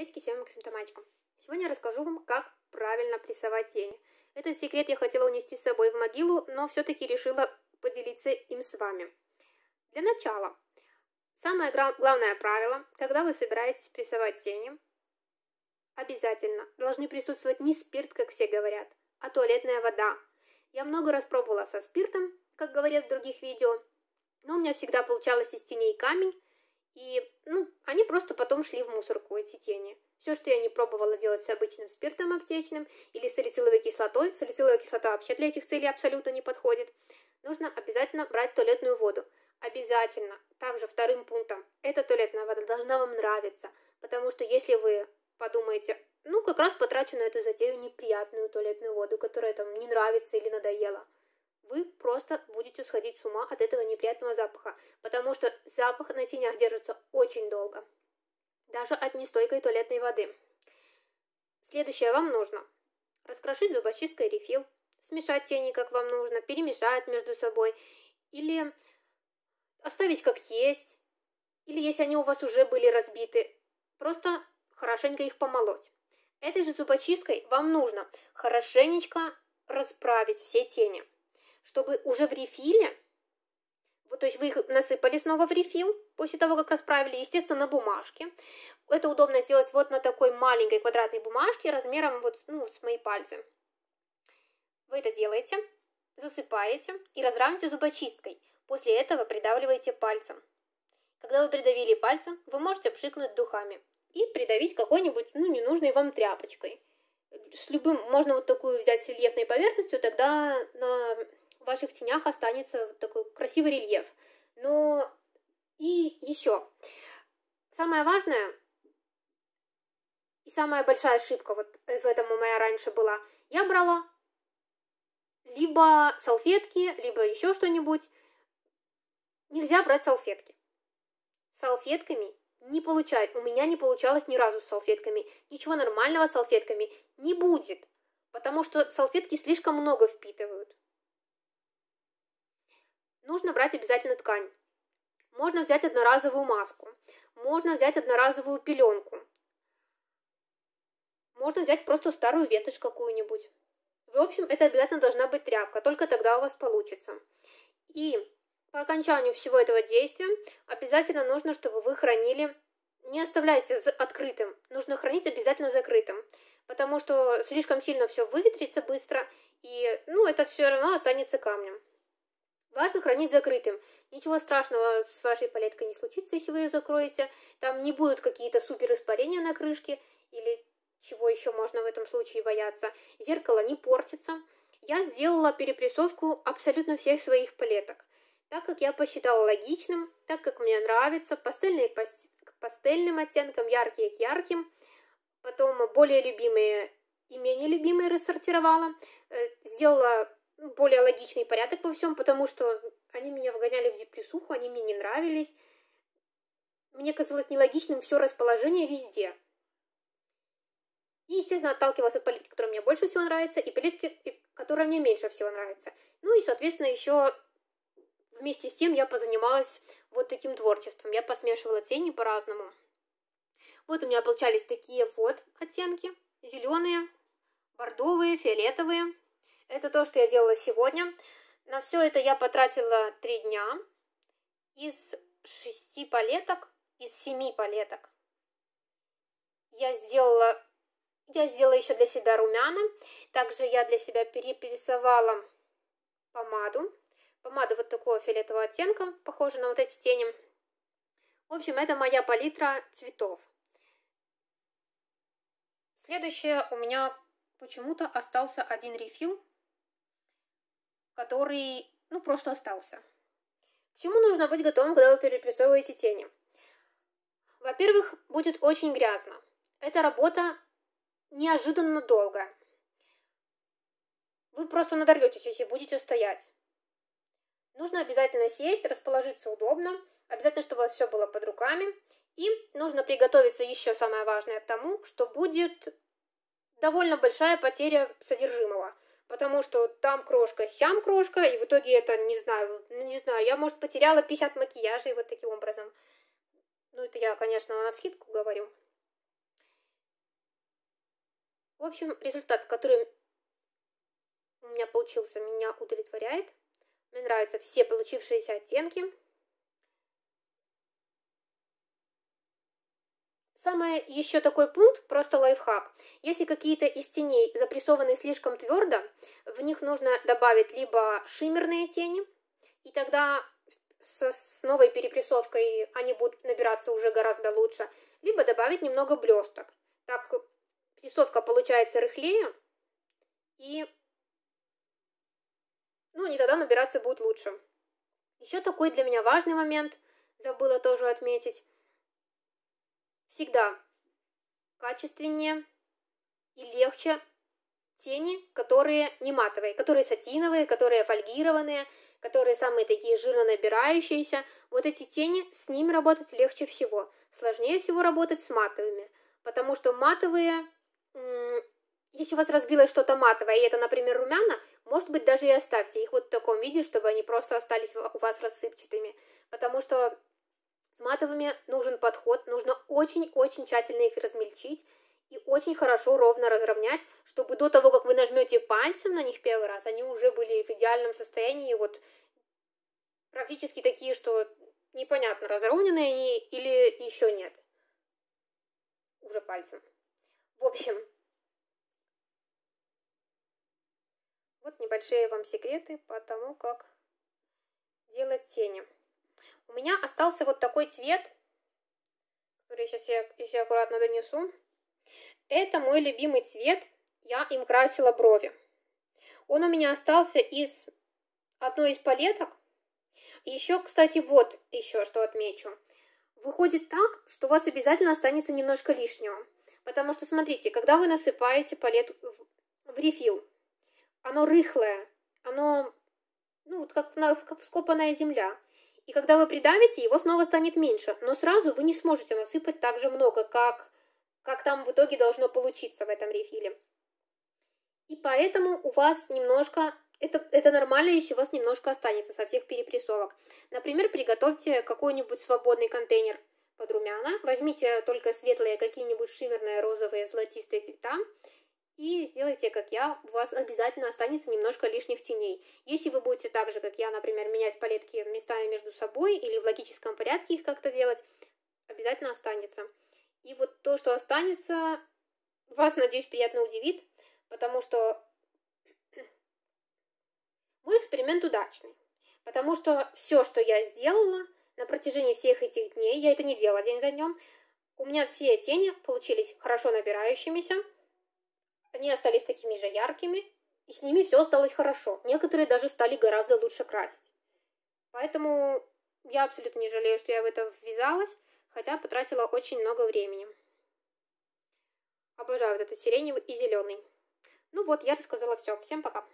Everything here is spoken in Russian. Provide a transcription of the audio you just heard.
Приветики всем экземтоматикам. Сегодня я расскажу вам, как правильно прессовать тени. Этот секрет я хотела унести с собой в могилу, но все-таки решила поделиться им с вами. Для начала, самое главное правило, когда вы собираетесь прессовать тени, обязательно должны присутствовать не спирт, как все говорят, а туалетная вода. Я много раз пробовала со спиртом, как говорят в других видео, но у меня всегда получалось из теней камень, и, ну, они просто потом шли в мусорку, эти тени. Все, что я не пробовала делать с обычным спиртом аптечным или салициловой кислотой, салициловая кислота вообще для этих целей абсолютно не подходит, нужно обязательно брать туалетную воду. Обязательно. Также вторым пунктом, эта туалетная вода должна вам нравиться, потому что если вы подумаете, ну, как раз потрачу на эту затею неприятную туалетную воду, которая там не нравится или надоела – вы просто будете сходить с ума от этого неприятного запаха, потому что запах на тенях держится очень долго, даже от нестойкой туалетной воды. Следующее вам нужно. Раскрошить зубочисткой рефил, смешать тени, как вам нужно, перемешать между собой, или оставить как есть, или если они у вас уже были разбиты, просто хорошенько их помолоть. Этой же зубочисткой вам нужно хорошенечко расправить все тени – чтобы уже в рефиле, вот, то есть вы их насыпали снова в рефил после того, как расправили, естественно, на бумажке. Это удобно сделать вот на такой маленькой квадратной бумажке размером вот ну, с мои пальцы. Вы это делаете, засыпаете и разравните зубочисткой. После этого придавливаете пальцем. Когда вы придавили пальцем, вы можете пшикнуть духами и придавить какой-нибудь ну, ненужной вам тряпочкой. С любым, можно вот такую взять с рельефной поверхностью, тогда на ваших тенях останется такой красивый рельеф. Но и еще. Самое важное и самая большая ошибка, вот в этом у меня раньше была, я брала либо салфетки, либо еще что-нибудь. Нельзя брать салфетки. Салфетками не получает. У меня не получалось ни разу с салфетками. Ничего нормального с салфетками не будет. Потому что салфетки слишком много впитывают. Нужно брать обязательно ткань. Можно взять одноразовую маску. Можно взять одноразовую пеленку. Можно взять просто старую ветошь какую-нибудь. В общем, это обязательно должна быть тряпка, только тогда у вас получится. И по окончанию всего этого действия обязательно нужно, чтобы вы хранили, не оставляйте открытым, нужно хранить обязательно закрытым, потому что слишком сильно все выветрится быстро, и ну, это все равно останется камнем. Важно хранить закрытым. Ничего страшного с вашей палеткой не случится, если вы ее закроете. Там не будут какие-то супер испарения на крышке или чего еще можно в этом случае бояться. Зеркало не портится. Я сделала перепрессовку абсолютно всех своих палеток. Так как я посчитала логичным, так как мне нравится, пастельные к пастельным оттенкам, яркие к ярким, потом более любимые и менее любимые рассортировала, э, сделала ну, более логичный порядок во всем, потому что они меня вгоняли в депрессуху, они мне не нравились. Мне казалось нелогичным все расположение везде. И, естественно, отталкивалась от политики, которая мне больше всего нравится, и политики, которая мне меньше всего нравится. Ну и, соответственно, еще вместе с тем я позанималась вот таким творчеством. Я посмешивала тени по-разному. Вот у меня получались такие вот оттенки. Зеленые, бордовые, фиолетовые – это то, что я делала сегодня. На все это я потратила 3 дня из 6 палеток, из 7 палеток. Я сделала, я сделала еще для себя румяна. Также я для себя перепрессовала помаду. Помада вот такого фиолетового оттенка, похожа на вот эти тени. В общем, это моя палитра цветов. Следующее у меня почему-то остался один рефил который, ну, просто остался. К чему нужно быть готовым, когда вы перепрессовываете тени? Во-первых, будет очень грязно. Эта работа неожиданно долгая. Вы просто надорветесь, если будете стоять. Нужно обязательно сесть, расположиться удобно, обязательно, чтобы у вас все было под руками. И нужно приготовиться еще самое важное к тому, что будет довольно большая потеря содержимого потому что там крошка, сям крошка, и в итоге это, не знаю, ну, не знаю, я, может, потеряла 50 макияжей вот таким образом. Ну, это я, конечно, на вскидку говорю. В общем, результат, который у меня получился, меня удовлетворяет. Мне нравятся все получившиеся оттенки. Самое еще такой пункт, просто лайфхак. Если какие-то из теней запрессованы слишком твердо, в них нужно добавить либо шиммерные тени, и тогда с, с новой перепрессовкой они будут набираться уже гораздо лучше, либо добавить немного блесток. Так прессовка получается рыхлее, и ну, они тогда набираться будут лучше. Еще такой для меня важный момент, забыла тоже отметить, всегда качественнее и легче тени, которые не матовые, которые сатиновые, которые фольгированные, которые самые такие жирно набирающиеся. Вот эти тени, с ними работать легче всего. Сложнее всего работать с матовыми, потому что матовые... Если у вас разбилось что-то матовое, и это, например, румяна, может быть, даже и оставьте их вот в таком виде, чтобы они просто остались у вас рассыпчатыми. Потому что с матовыми нужен подход, нужно очень-очень тщательно их размельчить и очень хорошо ровно разровнять, чтобы до того, как вы нажмете пальцем на них первый раз, они уже были в идеальном состоянии, вот практически такие, что непонятно, разровненные они или еще нет. Уже пальцем. В общем, вот небольшие вам секреты по тому, как делать тени. У меня остался вот такой цвет, который сейчас я, еще аккуратно донесу. Это мой любимый цвет. Я им красила брови. Он у меня остался из одной из палеток. Еще, кстати, вот еще что отмечу. Выходит так, что у вас обязательно останется немножко лишнего. Потому что, смотрите, когда вы насыпаете палетку в рефил, оно рыхлое, оно, ну, вот как, как вскопанная земля. И когда вы придавите, его снова станет меньше, но сразу вы не сможете насыпать так же много, как, как там в итоге должно получиться в этом рефиле. И поэтому у вас немножко, это, это нормально, если у вас немножко останется со всех перепрессовок. Например, приготовьте какой-нибудь свободный контейнер под румяна, возьмите только светлые какие-нибудь шиммерные розовые золотистые цвета, и сделайте, как я, у вас обязательно останется немножко лишних теней. Если вы будете так же, как я, например, менять палетки местами между собой или в логическом порядке их как-то делать, обязательно останется. И вот то, что останется, вас, надеюсь, приятно удивит, потому что мой эксперимент удачный. Потому что все, что я сделала на протяжении всех этих дней, я это не делала день за днем, у меня все тени получились хорошо набирающимися, они остались такими же яркими, и с ними все осталось хорошо. Некоторые даже стали гораздо лучше красить. Поэтому я абсолютно не жалею, что я в это ввязалась, хотя потратила очень много времени. Обожаю вот этот сиреневый и зеленый. Ну вот, я рассказала все. Всем пока.